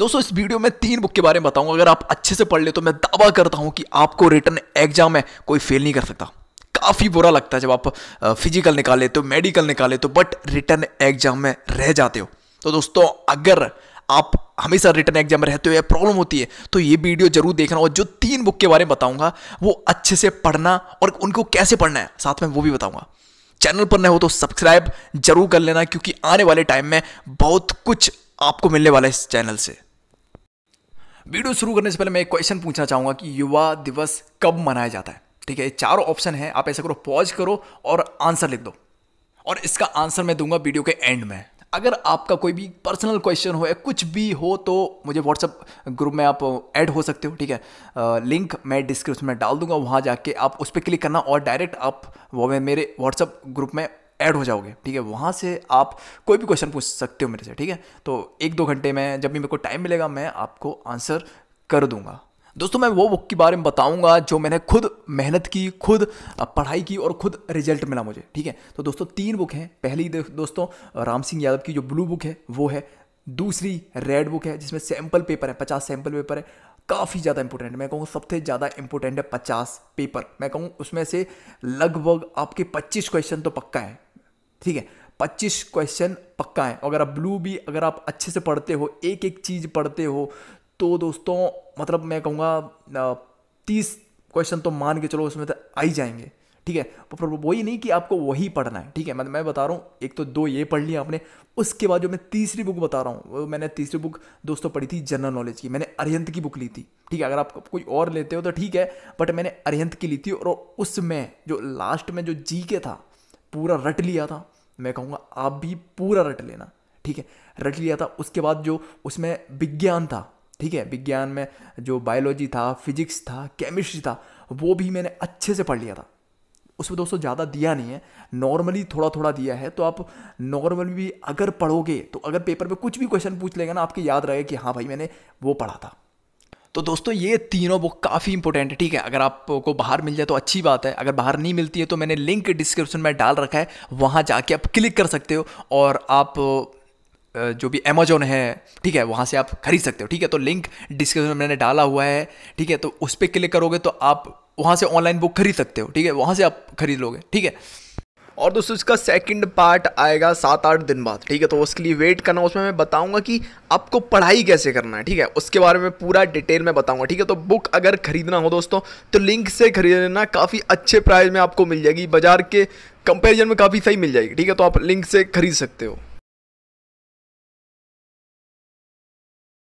दोस्तों इस वीडियो में तीन बुक के बारे में बताऊंगा अगर आप अच्छे से पढ़ ले तो मैं दावा करता हूं कि आपको रिटर्न एग्जाम में कोई फेल नहीं कर सकता काफ़ी बुरा लगता है जब आप फिजिकल निकाल लेते हो मेडिकल निकाल लेते हो बट रिटर्न एग्जाम में रह जाते हो तो दोस्तों अगर आप हमेशा रिटर्न एग्जाम में रहते हो या प्रॉब्लम होती है तो ये वीडियो जरूर देखना और जो तीन बुक के बारे में बताऊंगा वो अच्छे से पढ़ना और उनको कैसे पढ़ना है साथ में वो भी बताऊंगा चैनल पर न हो तो सब्सक्राइब जरूर कर लेना क्योंकि आने वाले टाइम में बहुत कुछ आपको मिलने वाला है इस चैनल से वीडियो शुरू करने से पहले मैं एक क्वेश्चन पूछना चाहूंगा कि युवा दिवस कब मनाया जाता है ठीक है ये चारों ऑप्शन है आप ऐसा करो पॉज करो और आंसर लिख दो और इसका आंसर मैं दूंगा वीडियो के एंड में अगर आपका कोई भी पर्सनल क्वेश्चन हो या कुछ भी हो तो मुझे व्हाट्सअप ग्रुप में आप ऐड हो सकते हो ठीक है लिंक मैं डिस्क्रिप्शन में डाल दूंगा वहाँ जाके आप उस पर क्लिक करना और डायरेक्ट आप वो मेरे व्हाट्सअप ग्रुप में ऐड हो जाओगे ठीक है वहाँ से आप कोई भी क्वेश्चन पूछ सकते हो मेरे से ठीक है तो एक दो घंटे में जब भी मेरे को टाइम मिलेगा मैं आपको आंसर कर दूंगा दोस्तों मैं वो बुक के बारे में बताऊंगा जो मैंने खुद मेहनत की खुद पढ़ाई की और खुद रिजल्ट मिला मुझे ठीक है तो दोस्तों तीन बुक हैं पहली दोस्तों राम सिंह यादव की जो ब्लू बुक है वो है दूसरी रेड बुक है जिसमें सैंपल पेपर है पचास सैंपल पेपर है काफ़ी ज़्यादा इंपॉर्टेंट मैं कहूँ सबसे ज़्यादा इंपॉर्टेंट है पचास पेपर मैं कहूँ उसमें से लगभग आपके पच्चीस क्वेश्चन तो पक्का है ठीक है पच्चीस क्वेश्चन पक्का है अगर आप ब्लू भी अगर आप अच्छे से पढ़ते हो एक एक चीज़ पढ़ते हो तो दोस्तों मतलब मैं कहूँगा तीस क्वेश्चन तो मान के चलो उसमें तो आ ही जाएंगे ठीक है पर वही नहीं कि आपको वही पढ़ना है ठीक है मतलब मैं बता रहा हूँ एक तो दो ये पढ़ लिया आपने उसके बाद जो मैं तीसरी बुक बता रहा हूँ वो मैंने तीसरी बुक दोस्तों पढ़ी थी जनरल नॉलेज की मैंने अरियंत की बुक ली थी ठीक है अगर आप कोई और लेते हो तो ठीक है बट मैंने अरियंत की ली थी और उसमें जो लास्ट में जो जी के था पूरा रट लिया था मैं कहूँगा आप भी पूरा रट लेना ठीक है रट लिया था उसके बाद जो उसमें विज्ञान था ठीक है विज्ञान में जो बायोलॉजी था फिजिक्स था केमिस्ट्री था वो भी मैंने अच्छे से पढ़ लिया था उसमें दोस्तों ज़्यादा दिया नहीं है नॉर्मली थोड़ा थोड़ा दिया है तो आप नॉर्मल भी अगर पढ़ोगे तो अगर पेपर पे कुछ भी क्वेश्चन पूछ लेगा ना आपके याद रहेगा कि हाँ भाई मैंने वो पढ़ा था तो दोस्तों ये तीनों बुक काफ़ी इंपॉर्टेंट है ठीक है अगर आपको बाहर मिल जाए तो अच्छी बात है अगर बाहर नहीं मिलती है तो मैंने लिंक डिस्क्रिप्शन में डाल रखा है वहाँ जाके आप क्लिक कर सकते हो और आप जो भी अमेजोन है ठीक है वहाँ से आप खरीद सकते हो ठीक है तो लिंक डिस्क्रिप्शन में मैंने डाला हुआ है ठीक है तो उस पर क्लिक करोगे तो आप वहाँ से ऑनलाइन बुक खरीद सकते हो ठीक है वहाँ से आप खरीद लोगे ठीक है और दोस्तों इसका सेकंड पार्ट आएगा सात आठ दिन बाद ठीक है तो उसके लिए वेट करना उसमें मैं बताऊंगा कि आपको पढ़ाई कैसे करना है ठीक है उसके बारे में पूरा डिटेल में बताऊंगा ठीक है तो बुक अगर खरीदना हो दोस्तों तो लिंक से खरीद लेना काफ़ी अच्छे प्राइस में आपको मिल जाएगी बाजार के कंपेरिजन में काफ़ी सही मिल जाएगी ठीक है तो आप लिंक से खरीद सकते हो